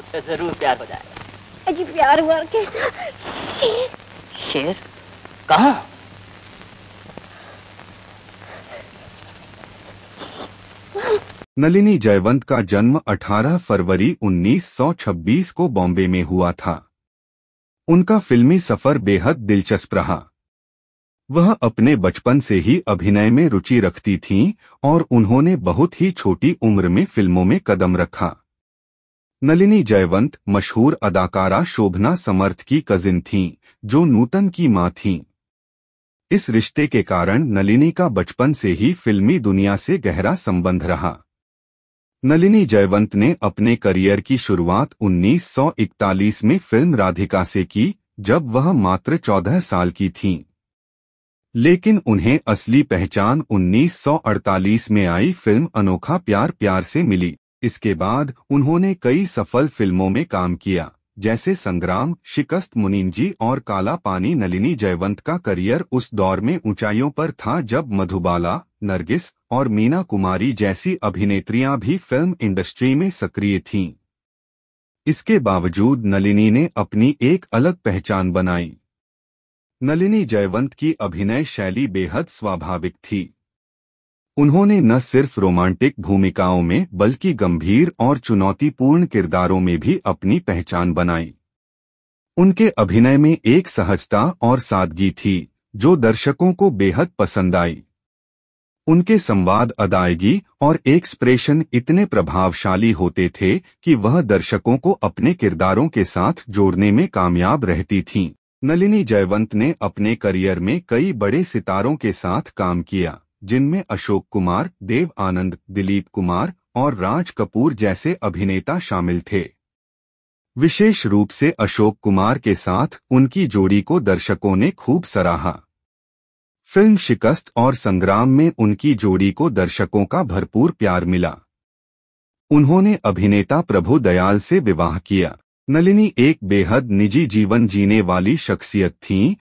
मुझसे जरूर प्यार हो जाएगा अजी प्यार हुआ कैसा शेर शेर कहा नलिनी जयवंत का जन्म 18 फरवरी 1926 को बॉम्बे में हुआ था उनका फिल्मी सफर बेहद दिलचस्प रहा वह अपने बचपन से ही अभिनय में रुचि रखती थीं और उन्होंने बहुत ही छोटी उम्र में फिल्मों में कदम रखा नलिनी जयवंत मशहूर अदाकारा शोभना समर्थ की कजिन थीं, जो नूतन की मां थीं। इस रिश्ते के कारण नलिनी का बचपन से ही फिल्मी दुनिया से गहरा संबंध रहा नलिनी जयवंत ने अपने करियर की शुरुआत 1941 में फिल्म राधिका से की जब वह मात्र 14 साल की थीं। लेकिन उन्हें असली पहचान 1948 में आई फिल्म अनोखा प्यार प्यार से मिली इसके बाद उन्होंने कई सफल फिल्मों में काम किया जैसे संग्राम शिकस्त मुनीम जी और काला पानी नलिनी जयवंत का करियर उस दौर में ऊंचाइयों पर था जब मधुबाला नरगिस और मीना कुमारी जैसी अभिनेत्रियां भी फिल्म इंडस्ट्री में सक्रिय थीं। इसके बावजूद नलिनी ने अपनी एक अलग पहचान बनाई नलिनी जयवंत की अभिनय शैली बेहद स्वाभाविक थी उन्होंने न सिर्फ रोमांटिक भूमिकाओं में बल्कि गंभीर और चुनौतीपूर्ण किरदारों में भी अपनी पहचान बनाई उनके अभिनय में एक सहजता और सादगी थी जो दर्शकों को बेहद पसंद आई उनके संवाद अदायगी और एक्सप्रेशन इतने प्रभावशाली होते थे कि वह दर्शकों को अपने किरदारों के साथ जोड़ने में कामयाब रहती थीं। नलिनी जयवंत ने अपने करियर में कई बड़े सितारों के साथ काम किया जिनमें अशोक कुमार देव आनंद दिलीप कुमार और राज कपूर जैसे अभिनेता शामिल थे विशेष रूप से अशोक कुमार के साथ उनकी जोड़ी को दर्शकों ने खूब सराहा फिल्म शिकस्त और संग्राम में उनकी जोड़ी को दर्शकों का भरपूर प्यार मिला उन्होंने अभिनेता प्रभु दयाल से विवाह किया नलिनी एक बेहद निजी जीवन जीने वाली शख्सियत थीं